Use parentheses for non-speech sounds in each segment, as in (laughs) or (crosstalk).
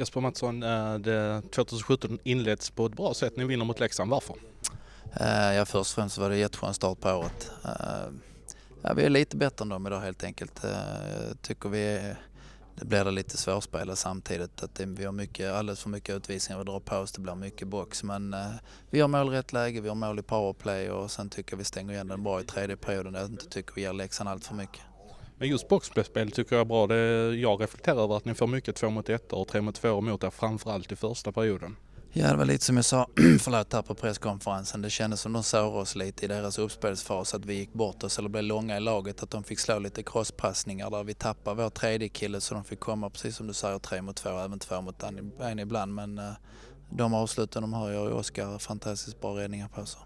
Jesper Mattsson, eh, det 2017 inleds på ett bra sätt. Ni vinner mot Leksand. Varför? Eh, ja, först och främst var det en jätteskön start på året. Eh, ja, vi är lite bättre än dem idag helt enkelt. Jag tycker vi det blir det lite svårspelat samtidigt. Att vi har mycket, alldeles för mycket utvisningar vi drar på oss. Det blir mycket box. Men vi har mål i rätt läge, vi har mål i powerplay och sen tycker jag vi stänger igen den bra i tredje perioden. Jag tycker vi ger Leksand allt för mycket. Men just boxplay tycker jag är bra. Det, jag reflekterar över att ni får mycket två mot 1 och tre mot 2 mot er framförallt i första perioden. Ja, det var lite som jag sa (clears throat) förlåt, här på presskonferensen. Det kändes som de sårade oss lite i deras uppspelsfas, att vi gick bort oss eller blev långa i laget, att de fick slå lite crosspassningar där vi tappade vår tredje kille så de fick komma, precis som du säger, tre mot två, även två mot en ibland. Men eh, de avsluten de har gör ju Oskar fantastiskt bra räddningar på sig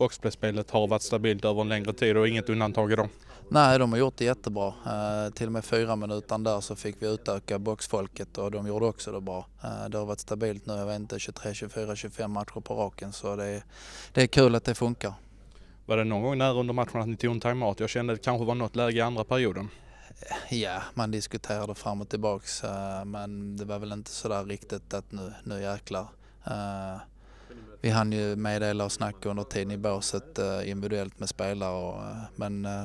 boxplayspelet har varit stabilt över en längre tid och inget undantag idag. Nej, de har gjort det jättebra. Eh, till och med fyra minuter där så fick vi utöka boxfolket och de gjorde också det bra. Eh, det har varit stabilt nu, jag vet inte, 23, 24, 25 matcher på raken så det är, det är kul att det funkar. Var det någon gång nära under matchen att ni tog en timeout? Jag kände att det kanske var något läge i andra perioden. Eh, ja, man diskuterade fram och tillbaks eh, men det var väl inte sådär riktigt att nu, nu jäklar. Eh, vi hann ju meddela och snacka under tiden i båset eh, individuellt med spelare. Och, eh, men eh,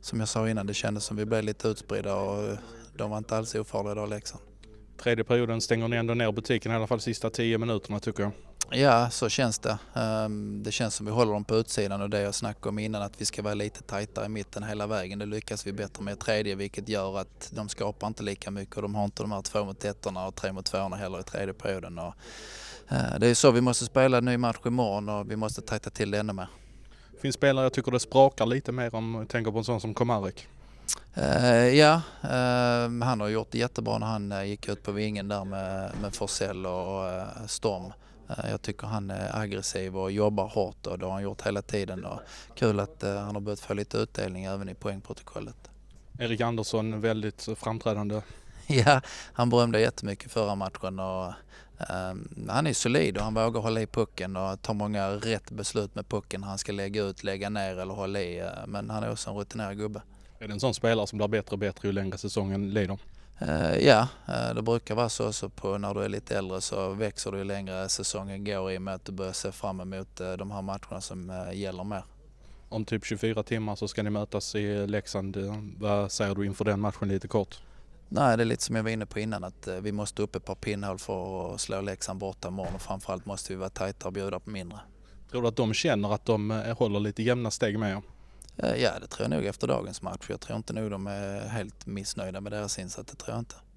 som jag sa innan, det kändes som vi blev lite utspridda och de var inte alls ofarliga idag Leksand. Tredje perioden stänger ni ändå ner butiken, i alla fall sista tio minuterna tycker jag. Ja, så känns det. Ehm, det känns som vi håller dem på utsidan och det jag snackade om innan att vi ska vara lite tajtare i mitten hela vägen. Det lyckas vi bättre med i tredje vilket gör att de skapar inte lika mycket och de har inte de här två mot ettorna och tre mot tvåorna heller i tredje perioden. Och Eh, det är så vi måste spela en ny match imorgon och vi måste tajta till det ännu mer. Det finns spelare jag tycker det sprakar lite mer om jag tänker på en sån som Komarek. Eh, ja, eh, han har gjort det jättebra när han gick ut på vingen där med, Forsell och Storm. jag tycker han är aggressiv och jobbar hårt och det har han gjort hela tiden. kul att han har börjat få lite utdelning även i poängprotokollet. Erik Andersson väldigt framträdande. (laughs) ja, han berömde jättemycket förra matchen och Ehm, han är solid och han vågar hålla i pucken och tar många rätt beslut med pucken. Han ska lägga ut, lägga ner eller hålla i. Eh, men han är också en rutinerad gubbe. Är det en sån spelare som blir bättre och bättre ju längre säsongen lider? Eh, ja, eh, det brukar vara så också på när du är lite äldre så växer du ju längre säsongen går i och med att du börjar se fram emot de här matcherna som gäller mer. Om typ 24 timmar så ska ni mötas i Leksand. Vad säger du inför den matchen lite kort? Nej, det är lite som jag var inne på innan att eh, vi måste upp ett par pinnhål för att slå Leksand borta imorgon och framförallt måste vi vara tajta och bjuda på mindre. Tror du att de känner att de eh, håller lite jämna steg med er? Eh, ja, det tror jag nog efter dagens match. Jag tror inte nog de är helt missnöjda med deras insats, det tror jag inte.